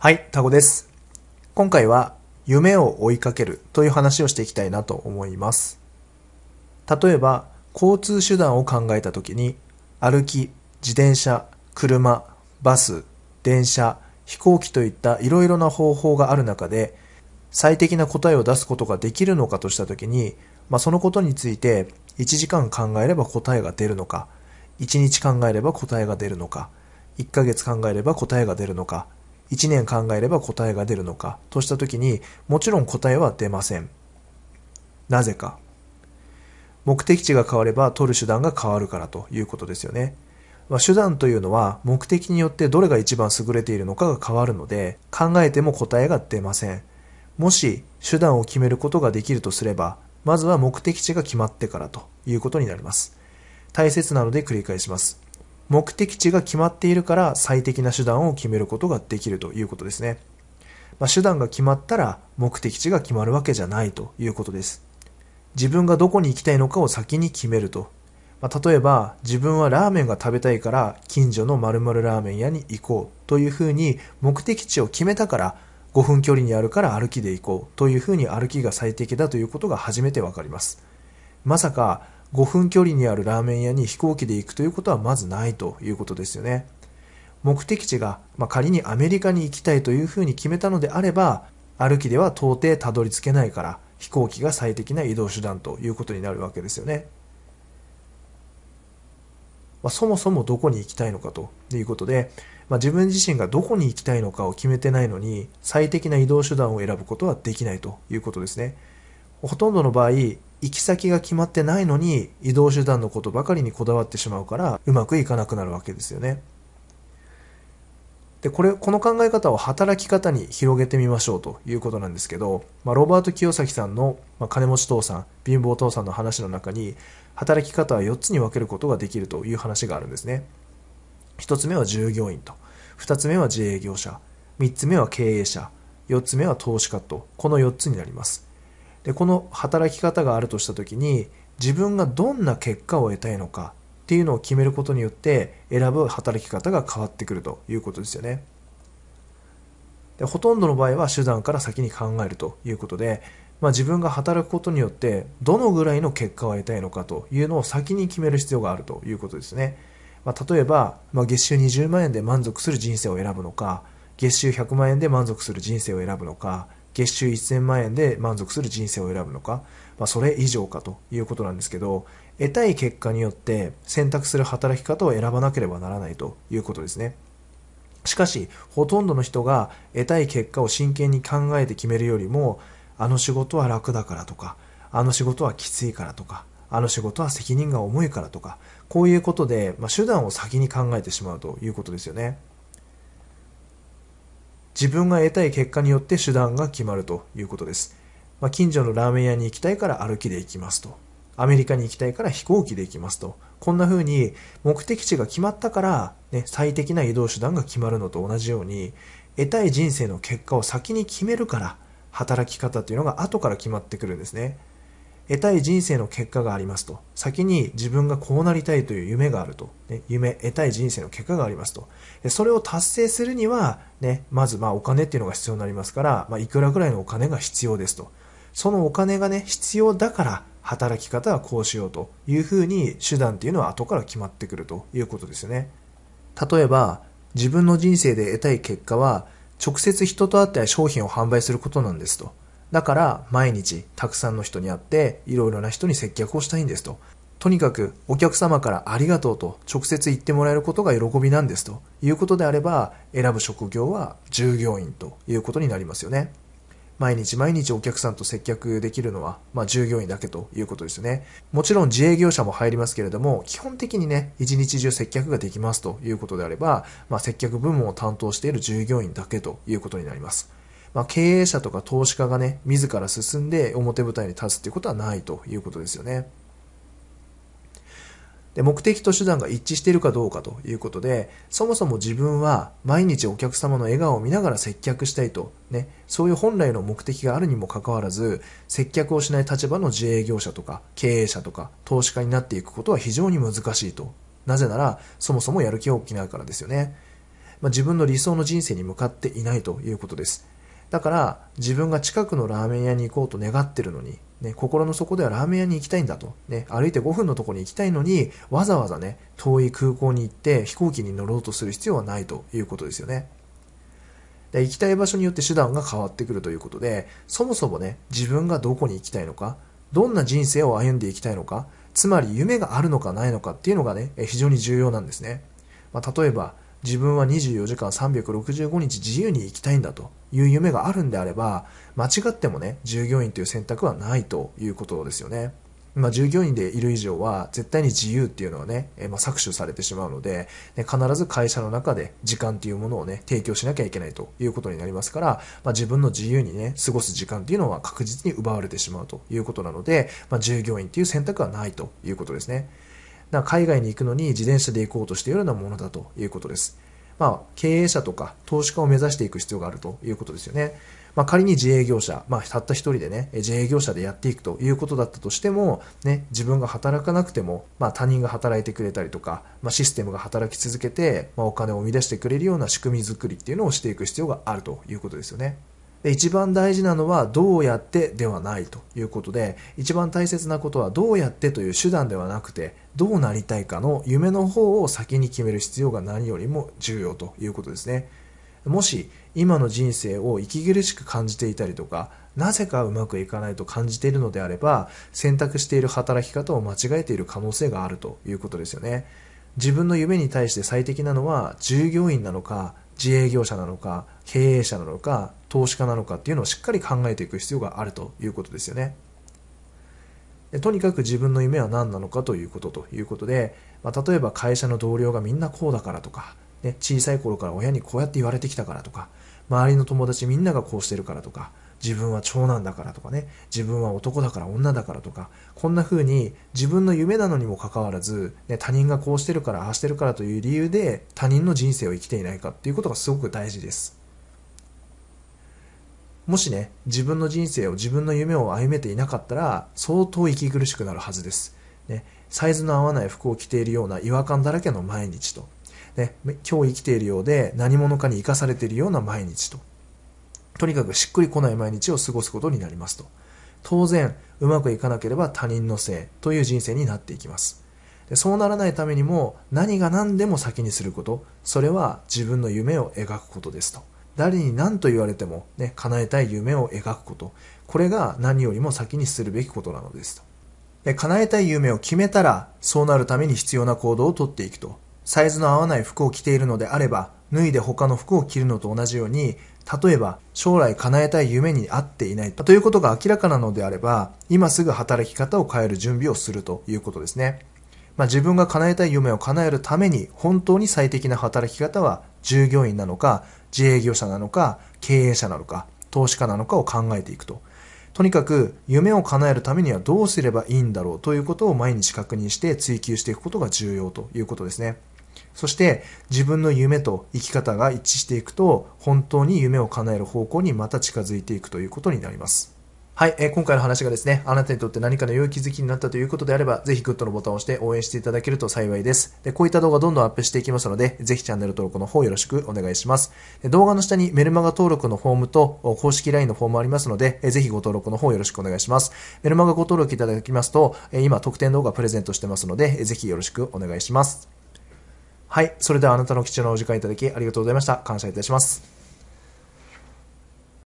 はい、タコです。今回は夢を追いかけるという話をしていきたいなと思います。例えば、交通手段を考えた時に、歩き、自転車、車、バス、電車、飛行機といったいろいろな方法がある中で、最適な答えを出すことができるのかとした時に、まあ、そのことについて1時間考えれば答えが出るのか、1日考えれば答えが出るのか、1ヶ月考えれば答えが出るのか、1年考えれば答えが出るのかとした時にもちろん答えは出ません。なぜか。目的地が変われば取る手段が変わるからということですよね。まあ、手段というのは目的によってどれが一番優れているのかが変わるので考えても答えが出ません。もし手段を決めることができるとすればまずは目的地が決まってからということになります。大切なので繰り返します。目的地が決まっているから最適な手段を決めることができるということですね。まあ、手段が決まったら目的地が決まるわけじゃないということです。自分がどこに行きたいのかを先に決めると。まあ、例えば、自分はラーメンが食べたいから近所の〇〇ラーメン屋に行こうというふうに目的地を決めたから5分距離にあるから歩きで行こうというふうに歩きが最適だということが初めてわかります。まさか5分距離にあるラーメン屋に飛行機で行くということはまずないということですよね。目的地が、まあ、仮にアメリカに行きたいというふうに決めたのであれば、歩きでは到底たどり着けないから、飛行機が最適な移動手段ということになるわけですよね。まあ、そもそもどこに行きたいのかということで、まあ、自分自身がどこに行きたいのかを決めてないのに最適な移動手段を選ぶことはできないということですねほとんどの場合行き先が決まってないのに移動手段のことばかりにこだわってしまうからうまくいかなくなるわけですよね。で、これ、この考え方を働き方に広げてみましょうということなんですけど、まあ、ロバート清崎さんの、まあ、金持ち父さん、貧乏父さんの話の中に、働き方は4つに分けることができるという話があるんですね。1つ目は従業員と、2つ目は自営業者、3つ目は経営者、4つ目は投資家と、この4つになります。でこの働き方があるとした時に自分がどんな結果を得たいのかっていうのを決めることによって選ぶ働き方が変わってくるということですよね。でほとんどの場合は手段から先に考えるということで、まあ、自分が働くことによってどのぐらいの結果を得たいのかというのを先に決める必要があるということですね、まあ、例えば、まあ、月収20万円で満足する人生を選ぶのか月収100万円で満足する人生を選ぶのか月収1000万円で満足する人生を選ぶのか、まあ、それ以上かということなんですけど、得たい結果によって選択する働き方を選ばなければならないということですね。しかし、ほとんどの人が得たい結果を真剣に考えて決めるよりも、あの仕事は楽だからとか、あの仕事はきついからとか、あの仕事は責任が重いからとか、こういうことで、まあ、手段を先に考えてしまうということですよね。自分が得たい結果によって手段が決まるということです。まあ、近所のラーメン屋に行きたいから歩きで行きますと。アメリカに行きたいから飛行機で行きますと。こんな風に目的地が決まったから、ね、最適な移動手段が決まるのと同じように、得たい人生の結果を先に決めるから、働き方というのが後から決まってくるんですね。得たい人生の結果がありますと。先に自分がこうなりたいという夢があると。ね、夢、得たい人生の結果がありますと。それを達成するには、ね、まずまお金っていうのが必要になりますから、まあ、いくらぐらいのお金が必要ですと。そのお金がね、必要だから、働き方はこうしようというふうに手段っていうのは後から決まってくるということですよね。例えば、自分の人生で得たい結果は、直接人と会って商品を販売することなんですと。だから毎日たくさんの人に会っていろいろな人に接客をしたいんですと。とにかくお客様からありがとうと直接言ってもらえることが喜びなんですということであれば選ぶ職業は従業員ということになりますよね。毎日毎日お客さんと接客できるのは、まあ、従業員だけということですよね。もちろん自営業者も入りますけれども、基本的にね、一日中接客ができますということであれば、まあ、接客部門を担当している従業員だけということになります。まあ、経営者とか投資家がね、自ら進んで表舞台に立つっていうことはないということですよね。で目的と手段が一致しているかどうかということで、そもそも自分は毎日お客様の笑顔を見ながら接客したいと、ね、そういう本来の目的があるにもかかわらず、接客をしない立場の自営業者とか経営者とか投資家になっていくことは非常に難しいと。なぜなら、そもそもやる気が起きないからですよね。まあ、自分の理想の人生に向かっていないということです。だから自分が近くのラーメン屋に行こうと願ってるのに、ね、心の底ではラーメン屋に行きたいんだと、ね、歩いて5分のところに行きたいのに、わざわざね、遠い空港に行って飛行機に乗ろうとする必要はないということですよね。で行きたい場所によって手段が変わってくるということで、そもそもね、自分がどこに行きたいのか、どんな人生を歩んでいきたいのか、つまり夢があるのかないのかっていうのがね、非常に重要なんですね。まあ、例えば、自分は24時間365日自由に生きたいんだという夢があるんであれば、間違ってもね、従業員という選択はないということですよね。まあ、従業員でいる以上は絶対に自由っていうのはね、まあ、搾取されてしまうので、必ず会社の中で時間っていうものをね、提供しなきゃいけないということになりますから、まあ、自分の自由にね、過ごす時間っていうのは確実に奪われてしまうということなので、まあ、従業員っていう選択はないということですね。な海外に行くのに自転車で行こうとしているようなものだということです。まあ、経営者とか投資家を目指していく必要があるということですよね。まあ、仮に自営業者、まあ、たった一人でね、自営業者でやっていくということだったとしても、ね、自分が働かなくても、まあ、他人が働いてくれたりとか、まあ、システムが働き続けて、まあ、お金を生み出してくれるような仕組み作りっていうのをしていく必要があるということですよね。で一番大事なのはどうやってではないということで一番大切なことはどうやってという手段ではなくてどうなりたいかの夢の方を先に決める必要が何よりも重要ということですねもし今の人生を息苦しく感じていたりとかなぜかうまくいかないと感じているのであれば選択している働き方を間違えている可能性があるということですよね自分の夢に対して最適なのは従業員なのか自営業者なのか経営者なのか投資家なのかっていうのをしっかり考えていく必要があるということですよね。でとにかく自分の夢は何なのかということということで、まあ、例えば会社の同僚がみんなこうだからとか、ね、小さい頃から親にこうやって言われてきたからとか周りの友達みんながこうしてるからとか自分は長男だからとかね、自分は男だから女だからとか、こんな風に自分の夢なのにもかかわらず、ね、他人がこうしてるから、ああしてるからという理由で他人の人生を生きていないかっていうことがすごく大事です。もしね、自分の人生を自分の夢を歩めていなかったら、相当息苦しくなるはずです。ね、サイズの合わない服を着ているような違和感だらけの毎日と、ね、今日生きているようで何者かに生かされているような毎日と。とにかくしっくりこない毎日を過ごすことになりますと。当然、うまくいかなければ他人のせいという人生になっていきます。でそうならないためにも何が何でも先にすること、それは自分の夢を描くことですと。誰に何と言われても、ね、叶えたい夢を描くこと、これが何よりも先にするべきことなのですと。で叶えたい夢を決めたら、そうなるために必要な行動をとっていくと。サイズの合わない服を着ているのであれば、脱いで他の服を着るのと同じように例えば、将来叶えたい夢に合っていないということが明らかなのであれば、今すぐ働き方を変える準備をするということですね。まあ、自分が叶えたい夢を叶えるために本当に最適な働き方は従業員なのか、自営業者なのか、経営者なのか、投資家なのかを考えていくと。とにかく夢を叶えるためにはどうすればいいんだろうということを毎日確認して追求していくことが重要ということですね。そして自分の夢と生き方が一致していくと、本当に夢を叶える方向にまた近づいていくということになります。はい、えー、今回の話がですね、あなたにとって何かの良い気づきになったということであれば、ぜひグッドのボタンを押して応援していただけると幸いです。で、こういった動画どんどんアップしていきますので、ぜひチャンネル登録の方よろしくお願いします。動画の下にメルマガ登録のフォームと公式 LINE のフォームありますので、えぜひご登録の方よろしくお願いします。メルマガご登録いただきますと、え今特典動画プレゼントしてますので、ぜひよろしくお願いします。はい。それではあなたの貴重なお時間いただきありがとうございました。感謝いたします。